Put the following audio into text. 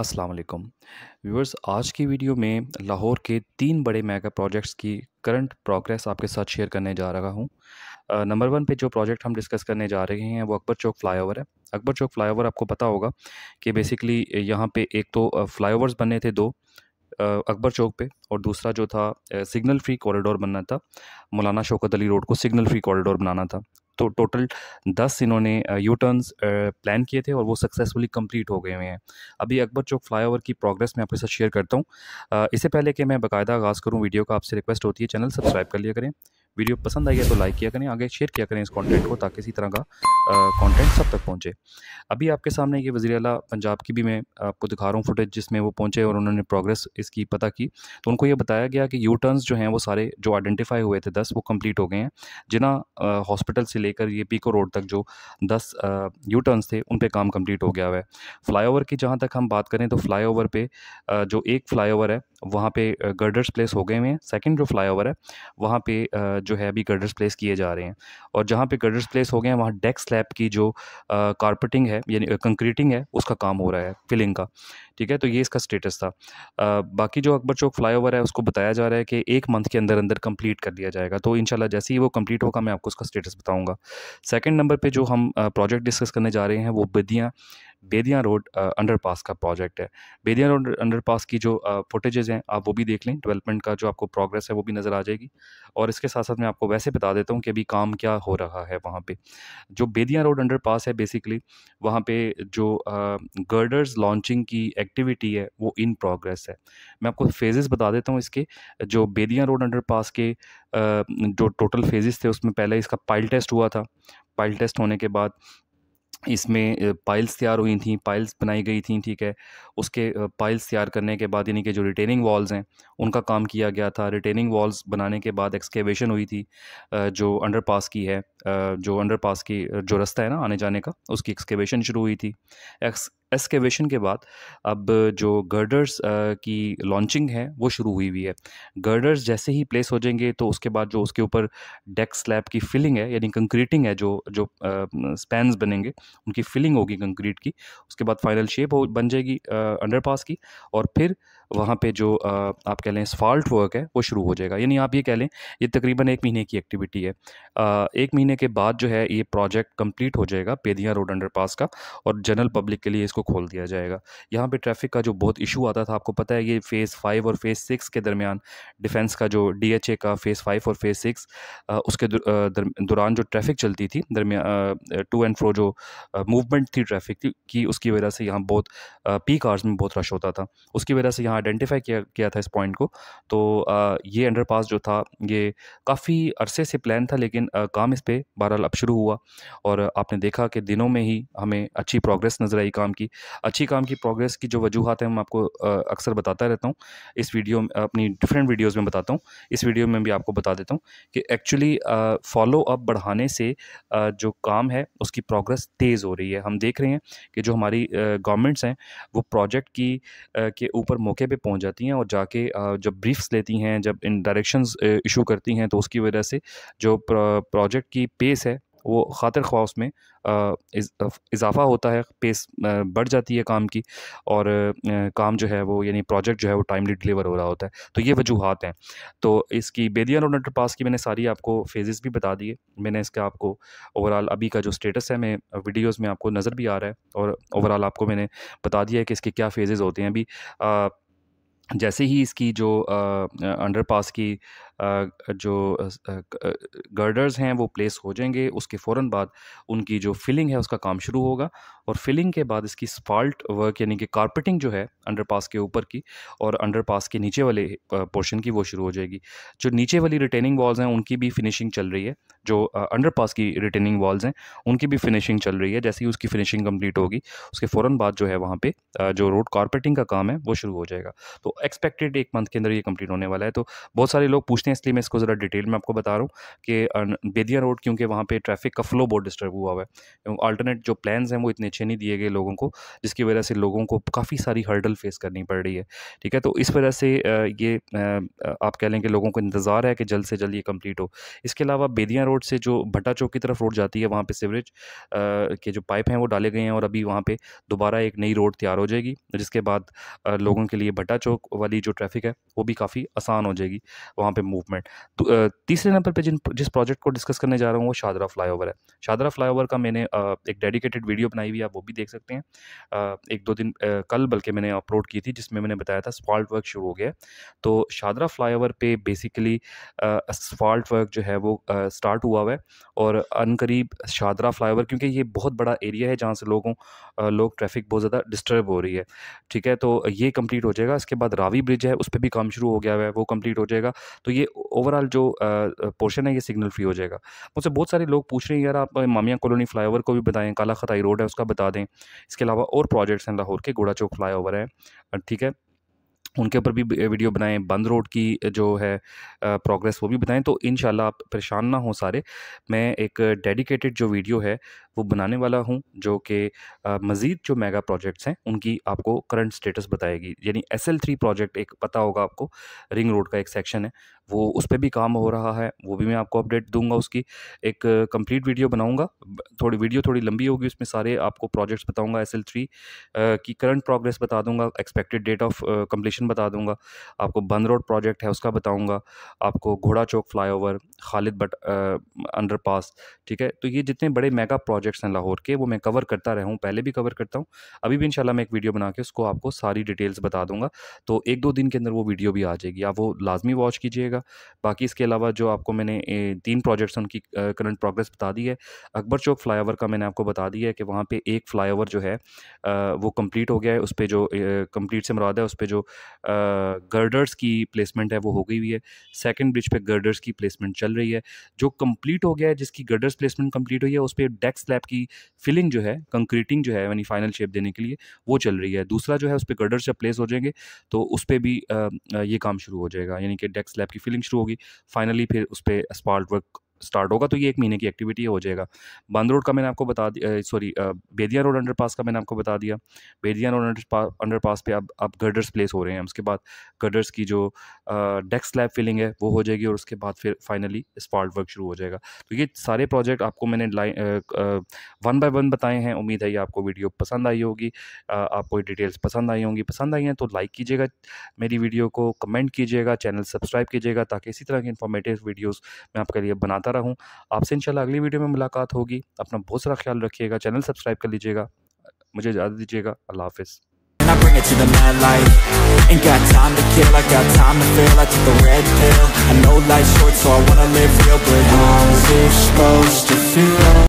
अस्सलाम वालेकुम व्यूअर्स आज की वीडियो में लाहौर के तीन बड़े मेगा प्रोजेक्ट्स की करंट प्रोग्रेस आपके साथ शेयर करने जा रहा हूँ नंबर वन पे जो प्रोजेक्ट हम डिस्कस करने जा रहे हैं वो अकबर चौक फ्लाईओवर है अकबर चौक फ्लाईओवर आपको पता होगा कि बेसिकली यहाँ पे एक तो फ्लाईओवर्स बने थे दो अकबर चौक पे और दूसरा जो था सिग्नल फ्री कॉरिडोर बनना था मौलाना शौकत अली रोड को सिग्नल फ्री कॉरिडोर बनाना था तो टोटल दस इन्होंने यू टर्नस प्लान किए थे और वो सक्सेसफुली कंप्लीट हो गए हुए हैं अभी अकबर चौक फ्लाईओवर की प्रोग्रेस मैं आपके साथ शेयर करता हूँ इससे पहले कि मैं बाकायदा आगाज़ करूँ वीडियो का आपसे रिक्वेस्ट होती है चैनल सब्सक्राइब कर लिया करें वीडियो पसंद आई है तो लाइक किया करें आगे शेयर किया करें इस कंटेंट को ताकि इसी तरह का कंटेंट सब तक पहुंचे अभी आपके सामने ये वजी अला पंजाब की भी मैं आपको दिखा रहा हूँ फुटेज जिसमें वो पहुंचे और उन्होंने प्रोग्रेस इसकी पता की तो उनको ये बताया गया कि यू टर्नस जो हैं वो सारे जो आइडेंटिफाई हुए थे दस वो कम्प्लीट हो गए हैं जिना हॉस्पिटल से लेकर ये पीको रोड तक जो दस यू टर्नस थे उन पर काम कम्प्लीट हो गया हुआ है फ्लाई की जहाँ तक हम बात करें तो फ्लाई ओवर पे जो एक फ्लाई ओवर है वहाँ पे गर्डर्स प्लेस हो गए हुए हैं सेकंड जो फ्लाईओवर है वहाँ पे जो है अभी गर्डर्स प्लेस किए जा रहे हैं और जहाँ पे गर्डर्स प्लेस हो गए हैं वहाँ डेक स्लैब की जो कारपेटिंग है यानी कंक्रीटिंग है उसका काम हो रहा है फिलिंग का ठीक है तो ये इसका स्टेटस था आ, बाकी जो अकबर चौक फ्लाईओवर है उसको बताया जा रहा है कि एक मंथ के अंदर अंदर कंप्लीट कर दिया जाएगा तो इंशाल्लाह जैसे ही वो कंप्लीट होगा मैं आपको उसका स्टेटस बताऊँगा सेकेंड नंबर पर जो हम प्रोजेक्ट डिस्कस करने जा रहे हैं वो बदियाँ बेदिया रोड अंडरपास का प्रोजेक्ट है बेदिया रोड अंडरपास की जो फुटेजेज़ हैं आप वो भी देख लें डेवलपमेंट का जो आपको प्रोग्रेस है वो भी नज़र आ जाएगी और इसके साथ साथ मैं आपको वैसे बता देता हूँ कि अभी काम क्या हो रहा है वहाँ पर जो बेदिया रोड अंडरपास है बेसिकली वहाँ पर जो गर्डर्स लॉन्चिंग की एक्टिविटी है वो इन प्रोग्रेस है मैं आपको फेजेस बता देता हूँ इसके जो बेदिया रोड पास के जो टोटल फेजेस थे उसमें पहले इसका पाइल टेस्ट हुआ था पाइल टेस्ट होने के बाद इसमें पाइल्स तैयार हुई थी पाइल्स बनाई गई थी ठीक है उसके पाइल्स तैयार करने के बाद यानी कि जो रिटेनिंग वॉल्स हैं उनका काम किया गया था रिटेनिंग वॉल्स बनाने के बाद एक्सकेवेशन हुई थी जो अंडरपास की है जो अंडरपास की जो रास्ता है ना आने जाने का उसकी एक्सकेवेशन शुरू हुई थी एक्स एस्केवेशन के बाद अब जो गर्डर्स की लॉन्चिंग है वो शुरू हुई हुई है गर्डर्स जैसे ही प्लेस हो जाएंगे तो उसके बाद जो उसके ऊपर डेक स्लैब की फिलिंग है यानी कंक्रीटिंग है जो जो स्पैन्स बनेंगे उनकी फिलिंग होगी कंक्रीट की उसके बाद फाइनल शेप हो बन जाएगी पास की और फिर वहाँ पे जो आप कह लें स्फाल्ट वर्क है वो शुरू हो जाएगा यानी आप ये कह लें ये तकरीबन एक महीने की एक्टिविटी है एक महीने के बाद जो है ये प्रोजेक्ट कंप्लीट हो जाएगा पेदिया रोड अंडर पास का और जनरल पब्लिक के लिए इसको खोल दिया जाएगा यहाँ पर ट्रैफिक का जो बहुत इशू आता था आपको पता है ये फ़ेज़ फ़ाइव और फ़ेज़ सिक्स के दरमियान डिफेंस का जो डी एच ए का फ़ेज़ फ़ाइव और फ़ेज़ सिक्स उसके दौरान जो ट्रैफिक चलती थी दरमिया टू एंड फ्रो जो मूवमेंट थी ट्रैफिक की उसकी वजह से यहाँ बहुत पी कार्स में बहुत रश होता था उसकी वजह से यहाँ आइडेंटिफाई किया किया था इस पॉइंट को तो ये अंडरपास जो था ये काफ़ी अरसे से प्लान था लेकिन काम इस पर बहरहाल अब शुरू हुआ और आपने देखा कि दिनों में ही हमें अच्छी प्रोग्रेस नज़र आई काम की अच्छी काम की प्रोग्रेस की जो वजूहत हैं मैं आपको अक्सर बताता रहता हूँ इस वीडियो अपनी डिफरेंट वीडियोज़ में बताता हूँ इस वीडियो में भी आपको बता देता हूँ कि एक्चुअली फॉलो अप बढ़ाने से जो काम है उसकी प्रोग्रेस तेज़ हो रही है हम देख रहे हैं कि जो हमारी गवर्नमेंट्स हैं वो प्रोजेक्ट की के ऊपर मौके पे पहुंच जाती हैं और जाके जब ब्रीफ्स लेती हैं जब इन डायरेक्शंस इशू करती हैं तो उसकी वजह से जो प्रोजेक्ट की पेस है वो खातर ख्वा उसमें इजाफा होता है पेस बढ़ जाती है काम की और काम जो है वो यानी प्रोजेक्ट जो है वो टाइमली डिलीवर हो रहा होता है तो ये वजूहत हैं तो इसकी बेदिया रोड अंडर पास की मैंने सारी आपको फेजेस भी बता दिए मैंने इसका आपको ओवरऑल अभी का जो स्टेटस है मैं वीडियोज़ में आपको नज़र भी आ रहा है और ओवरऑल आपको मैंने बता दिया है कि इसके क्या फेजेज़ होते हैं अभी जैसे ही इसकी जो अंडरपास की जो गर्डर्स हैं वो प्लेस हो जाएंगे उसके फ़ौर बाद उनकी जो फिलिंग है उसका काम शुरू होगा और फिलिंग के बाद इसकी स्पाल्ट वर्क यानी कि कारपेटिंग जो है पास के ऊपर की और पास के नीचे वाले पोर्शन की वो शुरू हो जाएगी जो नीचे वाली रिटेनिंग वॉल्स हैं उनकी भी फिनिशिंग चल रही है जो पास की रिटेनिंग वॉल्स हैं उनकी भी फिनिशिंग चल रही है जैसे ही उसकी फिनिशिंग कंप्लीट होगी उसके फ़ौर बाद जो है वहाँ पर जो रोड कारपेटिंग का काम है वो शुरू हो जाएगा तो एक्सपेक्टेड एक मंथ के अंदर ये कम्प्लीट होने वाला है तो बहुत सारे लोग पूछ पूछते हैं इसलिए मैं इसको ज़रा डिटेल में आपको बता रहा हूँ कि बेदिया रोड क्योंकि वहाँ पर ट्रैफिक का फ्लो बहुत डिस्टर्ब हुआ हुआ है अल्टरनेट जो प्लान हैं वो इतने अच्छे नहीं दिए गए लोगों को जिसकी वजह से लोगों को काफ़ी सारी हर्डल फेस करनी पड़ रही है ठीक है तो इस वजह से ये आप कह लें कि लोगों को इंतज़ार है कि जल्द से जल्द ये कम्प्लीट हो इसके अलावा बेदिया रोड से जो भट्टा चौक की तरफ रोड जाती है वहाँ पर सिवरेज के जो पाइप हैं वो डाले गए हैं और अभी वहाँ पर दोबारा एक नई रोड तैयार हो जाएगी जिसके बाद लोगों के लिए भट्टा चौक वाली जो ट्रैफिक है वो भी काफ़ी आसान हो जाएगी वहाँ पर मूवमेंट तीसरे नंबर पे जिन जिस प्रोजेक्ट को डिस्कस करने जा रहा हूँ वो शादरा फ्लाईओवर है शादरा फ्लाईओवर का मैंने एक डेडिकेटेड वीडियो बनाई हुई आप वो भी देख सकते हैं एक दो दिन कल बल्कि मैंने अपलोड की थी जिसमें मैंने बताया था स्पॉल्ट वर्क शुरू हो गया तो शादरा फ्लाई पे बेसिकली स्पॉल्ट वर्क जो है वो स्टार्ट हुआ हुआ है और अनकरीब शादरा फ्लाईओवर क्योंकि ये बहुत बड़ा एरिया है जहाँ से लोगों लोग ट्रैफिक बहुत ज़्यादा डिस्टर्ब हो रही है ठीक है तो ये कम्प्लीट हो जाएगा इसके बाद रावी ब्रिज है उस पर भी काम शुरू हो गया हुआ है वो कम्प्लीट हो जाएगा तो ये ये ओवरऑल जो पोर्शन है ये सिग्नल फ्री हो जाएगा मुझसे बहुत सारे लोग पूछ रहे हैं यार आप मामिया कॉलोनी फ्लाईओवर को भी बताएं काला खताई रोड है उसका बता दें इसके अलावा और प्रोजेक्ट्स हैं लाहौर के गोड़ा चौक फ्लाई है ठीक है उनके ऊपर भी वीडियो बनाएं बंद रोड की जो है प्रोग्रेस वो भी बताएं तो इन आप परेशान ना हो सारे मैं एक डेडिकेटेड जो वीडियो है वो बनाने वाला हूँ जो कि मज़ीद जो मेगा प्रोजेक्ट्स हैं उनकी आपको करंट स्टेटस बताएगी यानी एस एल थ्री प्रोजेक्ट एक पता होगा आपको रिंग रोड का एक सेक्शन है वो उस पर भी काम हो रहा है वो भी मैं आपको अपडेट दूंगा उसकी एक कंप्लीट वीडियो बनाऊंगा थोड़ी वीडियो थोड़ी लंबी होगी उसमें सारे आपको प्रोजेक्ट्स बताऊंगा एस एल थ्री की करंट प्रोग्रेस बता दूंगा expected date of completion location बता दूंगा आपको बन रोड प्रोजेक्ट है उसका बताऊंगा आपको घोड़ा Chowk flyover Khalid Butt underpass ठीक है तो ये जितने बड़े मेगा प्रोजेक्ट्स हैं लाहौर के वो मैं कवर करता रहूँ पहले भी कवर करता हूँ अभी भी इनशाला मैं एक वीडियो बना के उसको आपको सारी डिटेल्स बता दूंगा तो एक दो दिन के अंदर वो वीडियो भी आ जाएगी आप वो लाजमी वॉच कीजिएगा बाकी इसके अलावा जो आपको मैंने तीन प्रोजेक्ट्स उनकी करंट प्रोग्रेस बता दी है अकबर चौक फ्लाई का मैंने आपको बता दिया है कि वहाँ पर एक फ्लाई जो है वो कम्प्लीट हो गया है उस पर जो कम्प्लीट से मुराद है उस पर जो गर्डर्स की प्लेसमेंट है वो हो गई हुई है सेकंड ब्रिज पे गर्डर्स की प्लेसमेंट चल रही है जो कंप्लीट हो गया है जिसकी गर्डर्स प्लेसमेंट कंप्लीट हुई है उस पर डेक स्लैब की फिलिंग जो है कंक्रीटिंग जो है यानी फाइनल शेप देने के लिए वो चल रही है दूसरा जो है उस पर गर्डर्स जब प्लेस हो जाएंगे तो उस पर भी ये काम शुरू हो जाएगा यानी कि डेक स्लैब की फिलिंग शुरू होगी फाइनली फिर उस पर स्पार्ट वर्क स्टार्ट होगा तो ये एक महीने की एक्टिविटी हो जाएगा बंद रोड का मैंने आपको बता दिया sorry Bedian road underpass का मैंने आपको बता दिया बेदिया रोड पास पर अब अब गर्डर्स प्लेस हो रहे हैं उसके बाद गर्डर्स की जो डेस्क स्लैब फिलिंग है वो हो जाएगी और उसके बाद फिर फाइनली स्पार्ट वर्क शुरू हो जाएगा तो ये सारे प्रोजेक्ट आपको मैंने लाइन वन बाय वन बताए हैं उम्मीद है ये आपको वीडियो पसंद आई होगी आपको डिटेल्स पसंद आई होंगी पसंद आई हैं तो लाइक कीजिएगा मेरी वीडियो को कमेंट कीजिएगा चैनल सब्सक्राइब कीजिएगा ताकि इसी तरह की इन्फॉर्मेटिव वीडियोज़ मैं आपके लिए बनाता करता रहूँ आपसे इंशाल्लाह अगली वीडियो में मुलाकात होगी अपना बहुत सारा ख्याल रखिएगा चैनल सब्सक्राइब कर लीजिएगा मुझे इजाज़त दीजिएगा अल्लाह हाफिज़ I bring it to the mad light Ain't got time to kill, I got time to feel I took the red pill I know life's short so I wanna live real But how's it supposed to feel?